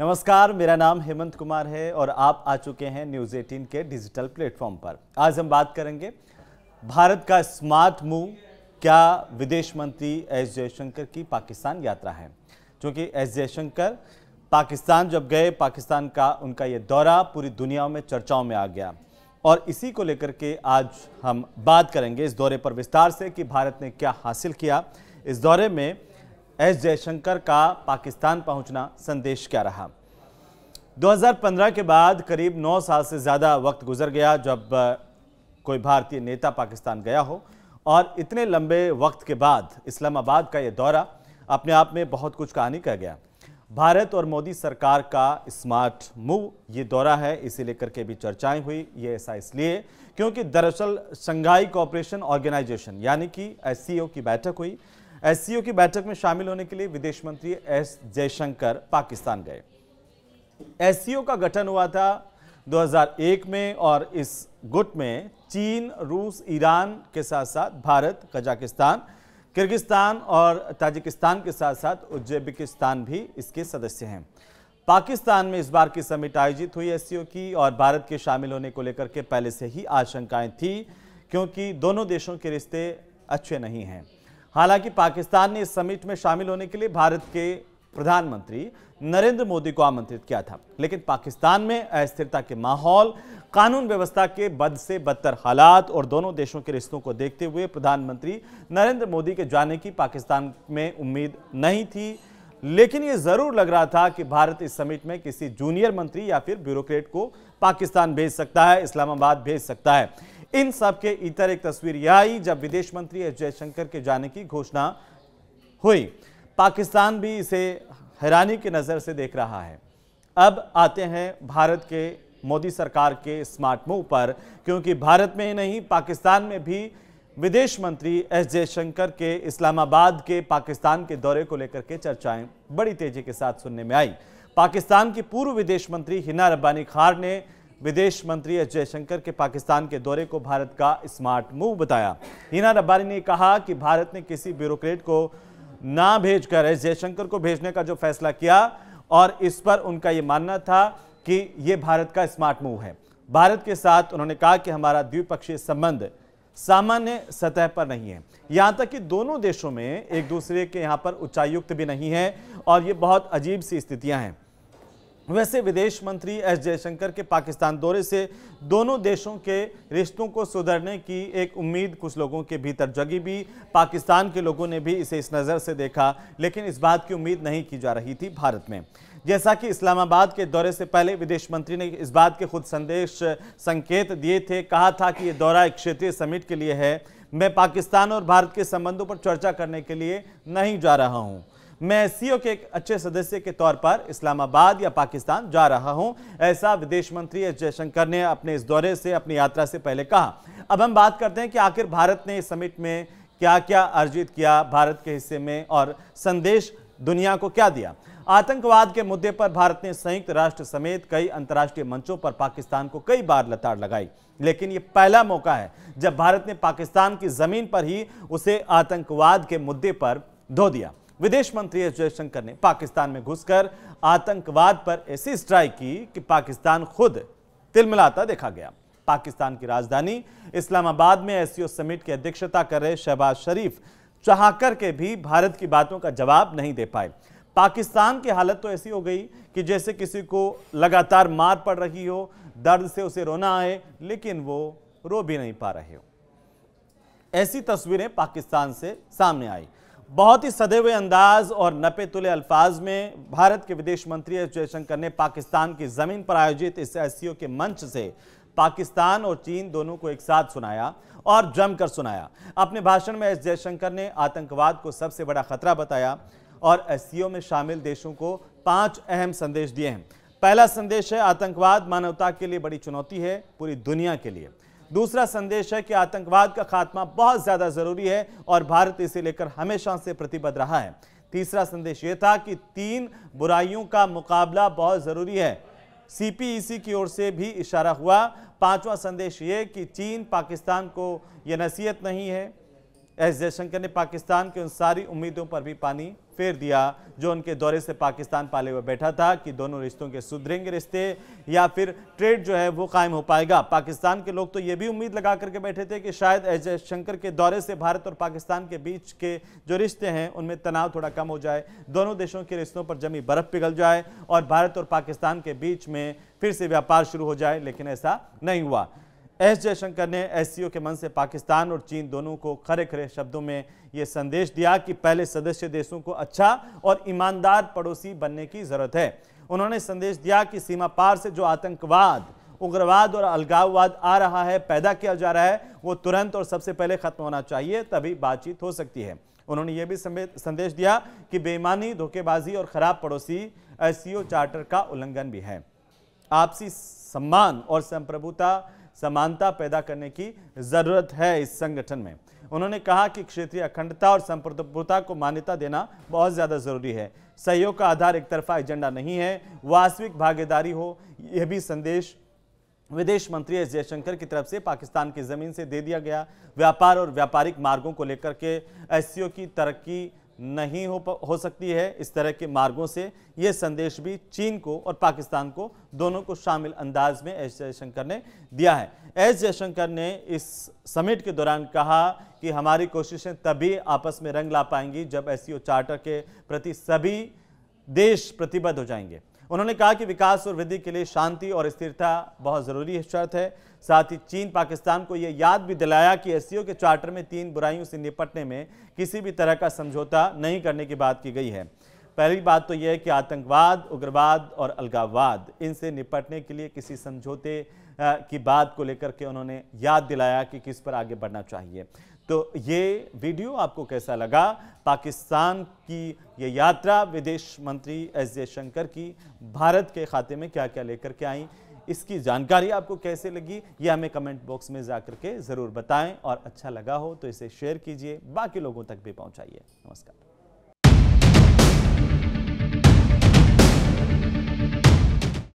नमस्कार मेरा नाम हेमंत कुमार है और आप आ चुके हैं न्यूज 18 के डिजिटल प्लेटफॉर्म पर आज हम बात करेंगे भारत का स्मार्ट मूव क्या विदेश मंत्री एस जयशंकर की पाकिस्तान यात्रा है क्योंकि एस जयशंकर पाकिस्तान जब गए पाकिस्तान का उनका ये दौरा पूरी दुनिया में चर्चाओं में आ गया और इसी को लेकर के आज हम बात करेंगे इस दौरे पर विस्तार से कि भारत ने क्या हासिल किया इस दौरे में एस जयशंकर का पाकिस्तान पहुंचना संदेश क्या रहा 2015 के बाद करीब 9 साल से ज़्यादा वक्त गुजर गया जब कोई भारतीय नेता पाकिस्तान गया हो और इतने लंबे वक्त के बाद इस्लामाबाद का यह दौरा अपने आप में बहुत कुछ कहानी कह गया भारत और मोदी सरकार का स्मार्ट मूव ये दौरा है इसे लेकर के भी चर्चाएं हुई ये ऐसा इसलिए क्योंकि दरअसल शंघाई कॉपरेशन ऑर्गेनाइजेशन यानी कि एस की बैठक हुई एस की बैठक में शामिल होने के लिए विदेश मंत्री एस जयशंकर पाकिस्तान गए एस का गठन हुआ था 2001 में और इस गुट में चीन रूस ईरान के साथ साथ भारत कजाकिस्तान किर्गिस्तान और ताजिकिस्तान के साथ साथ उज्बेकिस्तान भी इसके सदस्य हैं पाकिस्तान में इस बार की समिट आयोजित हुई एस की और भारत के शामिल होने को लेकर के पहले से ही आशंकाएं थी क्योंकि दोनों देशों के रिश्ते अच्छे नहीं हैं हालांकि पाकिस्तान ने इस समिट में शामिल होने के लिए भारत के प्रधानमंत्री नरेंद्र मोदी को आमंत्रित किया था लेकिन पाकिस्तान में अस्थिरता के माहौल कानून व्यवस्था के बद से बदतर हालात और दोनों देशों के रिश्तों को देखते हुए प्रधानमंत्री नरेंद्र मोदी के जाने की पाकिस्तान में उम्मीद नहीं थी लेकिन ये जरूर लग रहा था कि भारत इस समिट में किसी जूनियर मंत्री या फिर ब्यूरोक्रेट को पाकिस्तान भेज सकता है इस्लामाबाद भेज सकता है इन सब के इतर एक तस्वीर यह आई जब विदेश मंत्री एस जयशंकर के जाने की घोषणा हुई पाकिस्तान भी इसे हैरानी की नज़र से देख रहा है अब आते हैं भारत के मोदी सरकार के स्मार्ट मूव पर क्योंकि भारत में ही नहीं पाकिस्तान में भी विदेश मंत्री एस जयशंकर के इस्लामाबाद के पाकिस्तान के दौरे को लेकर के चर्चाएं बड़ी तेजी के साथ सुनने में आई पाकिस्तान की पूर्व विदेश मंत्री हिना रब्बानी खार ने विदेश मंत्री एस जयशंकर के पाकिस्तान के दौरे को भारत का स्मार्ट मूव बताया हिना रब्बानी ने कहा कि भारत ने किसी ब्यूरोक्रेट को ना भेजकर एस जयशंकर को भेजने का जो फैसला किया और इस पर उनका ये मानना था कि ये भारत का स्मार्ट मूव है भारत के साथ उन्होंने कहा कि हमारा द्विपक्षीय संबंध सामान्य सतह पर नहीं है यहाँ तक कि दोनों देशों में एक दूसरे के यहाँ पर उच्चायुक्त भी नहीं है और ये बहुत अजीब सी स्थितियाँ हैं वैसे विदेश मंत्री एस जयशंकर के पाकिस्तान दौरे से दोनों देशों के रिश्तों को सुधरने की एक उम्मीद कुछ लोगों के भीतर जगी भी पाकिस्तान के लोगों ने भी इसे इस नज़र से देखा लेकिन इस बात की उम्मीद नहीं की जा रही थी भारत में जैसा कि इस्लामाबाद के दौरे से पहले विदेश मंत्री ने इस बात के खुद संदेश संकेत दिए थे कहा था कि ये दौरा एक क्षेत्रीय समिट के लिए है मैं पाकिस्तान और भारत के संबंधों पर चर्चा करने के लिए नहीं जा रहा हूँ मैं सीओ के एक अच्छे सदस्य के तौर पर इस्लामाबाद या पाकिस्तान जा रहा हूं ऐसा विदेश मंत्री एस जयशंकर ने अपने इस दौरे से अपनी यात्रा से पहले कहा अब हम बात करते हैं कि आखिर भारत ने इस समिट में क्या क्या अर्जित किया भारत के हिस्से में और संदेश दुनिया को क्या दिया आतंकवाद के मुद्दे पर भारत ने संयुक्त राष्ट्र समेत कई अंतर्राष्ट्रीय मंचों पर पाकिस्तान को कई बार लताड़ लगाई लेकिन ये पहला मौका है जब भारत ने पाकिस्तान की जमीन पर ही उसे आतंकवाद के मुद्दे पर धो दिया विदेश मंत्री एस जयशंकर ने पाकिस्तान में घुसकर आतंकवाद पर ऐसी स्ट्राइक की कि पाकिस्तान खुद तिलमिलाता देखा गया पाकिस्तान की राजधानी इस्लामाबाद में एस समिट की अध्यक्षता कर रहे शहबाज शरीफ चाह के भी भारत की बातों का जवाब नहीं दे पाए पाकिस्तान की हालत तो ऐसी हो गई कि जैसे किसी को लगातार मार पड़ रही हो दर्द से उसे रोना आए लेकिन वो रो भी नहीं पा रहे हो ऐसी तस्वीरें पाकिस्तान से सामने आई बहुत ही सदे हुए अंदाज और नपे तुले अल्फाज में भारत के विदेश मंत्री एस जयशंकर ने पाकिस्तान की ज़मीन पर आयोजित इस एस के मंच से पाकिस्तान और चीन दोनों को एक साथ सुनाया और जमकर सुनाया अपने भाषण में एस जयशंकर ने आतंकवाद को सबसे बड़ा खतरा बताया और एस में शामिल देशों को पांच अहम संदेश दिए हैं पहला संदेश है आतंकवाद मानवता के लिए बड़ी चुनौती है पूरी दुनिया के लिए दूसरा संदेश है कि आतंकवाद का खात्मा बहुत ज़्यादा ज़रूरी है और भारत इसे लेकर हमेशा से प्रतिबद्ध रहा है तीसरा संदेश यह था कि तीन बुराइयों का मुकाबला बहुत ज़रूरी है सीपीईसी की ओर से भी इशारा हुआ पांचवा संदेश ये कि चीन पाकिस्तान को यह नसीहत नहीं है एस जयशंकर ने पाकिस्तान के उन सारी उम्मीदों पर भी पानी फेर दिया जो उनके दौरे से पाकिस्तान पाले हुए बैठा था कि दोनों रिश्तों के सुधरेंगे रिश्ते या फिर ट्रेड जो है वो कायम हो पाएगा पाकिस्तान के लोग तो ये भी उम्मीद लगा करके बैठे थे कि शायद एस जयशंकर के दौरे से भारत और पाकिस्तान के बीच के जो रिश्ते हैं उनमें तनाव थोड़ा कम हो जाए दोनों देशों के रिश्तों पर जमी बर्फ पिघल जाए और भारत और पाकिस्तान के बीच में फिर से व्यापार शुरू हो जाए लेकिन ऐसा नहीं हुआ एस जयशंकर ने एस के मन से पाकिस्तान और चीन दोनों को खरे खरे शब्दों में ये संदेश दिया कि पहले सदस्य देशों को अच्छा और ईमानदार पड़ोसी बनने की ज़रूरत है उन्होंने संदेश दिया कि सीमा पार से जो आतंकवाद उग्रवाद और अलगाववाद आ रहा है पैदा किया जा रहा है वो तुरंत और सबसे पहले ख़त्म होना चाहिए तभी बातचीत हो सकती है उन्होंने ये भी संदेश दिया कि बेईमानी धोखेबाजी और ख़राब पड़ोसी एस चार्टर का उल्लंघन भी है आपसी सम्मान और संप्रभुता समानता पैदा करने की ज़रूरत है इस संगठन में उन्होंने कहा कि क्षेत्रीय अखंडता और संप्रभुता को मान्यता देना बहुत ज़्यादा ज़रूरी है सहयोग का आधार एक तरफा एजेंडा नहीं है वास्तविक भागीदारी हो यह भी संदेश विदेश मंत्री एस जयशंकर की तरफ से पाकिस्तान की ज़मीन से दे दिया गया व्यापार और व्यापारिक मार्गों को लेकर के एस की तरक्की नहीं हो हो सकती है इस तरह के मार्गों से ये संदेश भी चीन को और पाकिस्तान को दोनों को शामिल अंदाज में एस जयशंकर ने दिया है एस जयशंकर ने इस समिट के दौरान कहा कि हमारी कोशिशें तभी आपस में रंग ला पाएंगी जब एस चार्टर के प्रति सभी देश प्रतिबद्ध हो जाएंगे उन्होंने कहा कि विकास और वृद्धि के लिए शांति और स्थिरता बहुत ज़रूरी शर्त है साथ ही चीन पाकिस्तान को यह याद भी दिलाया कि एस के चार्टर में तीन बुराइयों से निपटने में किसी भी तरह का समझौता नहीं करने की बात की गई है पहली बात तो यह है कि आतंकवाद उग्रवाद और अलगाववाद इनसे निपटने के लिए किसी समझौते की बात को लेकर के उन्होंने याद दिलाया कि किस पर आगे बढ़ना चाहिए तो ये वीडियो आपको कैसा लगा पाकिस्तान की ये यात्रा विदेश मंत्री एस जयशंकर की भारत के खाते में क्या क्या लेकर के आई इसकी जानकारी आपको कैसे लगी ये हमें कमेंट बॉक्स में जा करके ज़रूर बताएं और अच्छा लगा हो तो इसे शेयर कीजिए बाकी लोगों तक भी पहुंचाइए नमस्कार